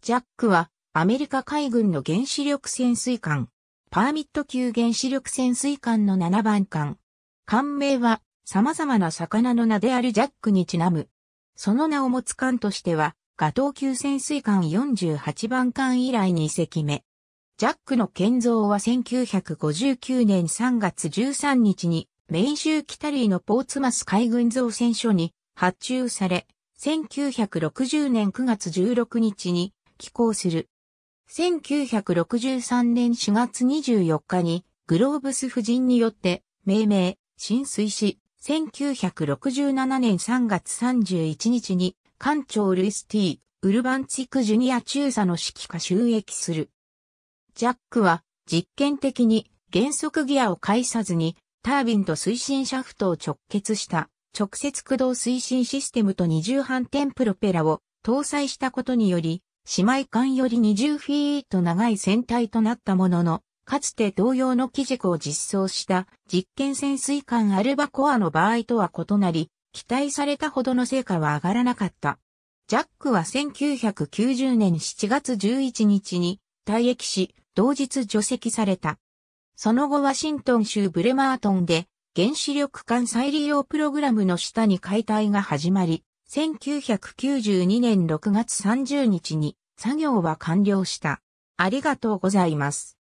ジャックはアメリカ海軍の原子力潜水艦、パーミット級原子力潜水艦の7番艦。艦名は様々な魚の名であるジャックにちなむ。その名を持つ艦としては、ガトー級潜水艦48番艦以来2隻目。ジャックの建造は1959年3月13日に、メイン州北リーのポーツマス海軍造船所に発注され、1960年9月16日に寄港する。1963年4月24日にグローブス夫人によって命名、浸水し、1967年3月31日に艦長ルイス・ティウルバンチク・ジュニア中佐の指揮下収益する。ジャックは実験的に減速ギアを介さずにタービンと推進シャフトを直結した直接駆動推進システムと二重反転プロペラを搭載したことにより姉妹艦より20フィート長い船体となったものの、かつて同様の基軸を実装した実験潜水艦アルバコアの場合とは異なり、期待されたほどの成果は上がらなかった。ジャックは1990年7月11日に退役し、同日除籍された。その後ワシントン州ブレマートンで原子力艦再利用プログラムの下に解体が始まり、1992年6月30日に作業は完了した。ありがとうございます。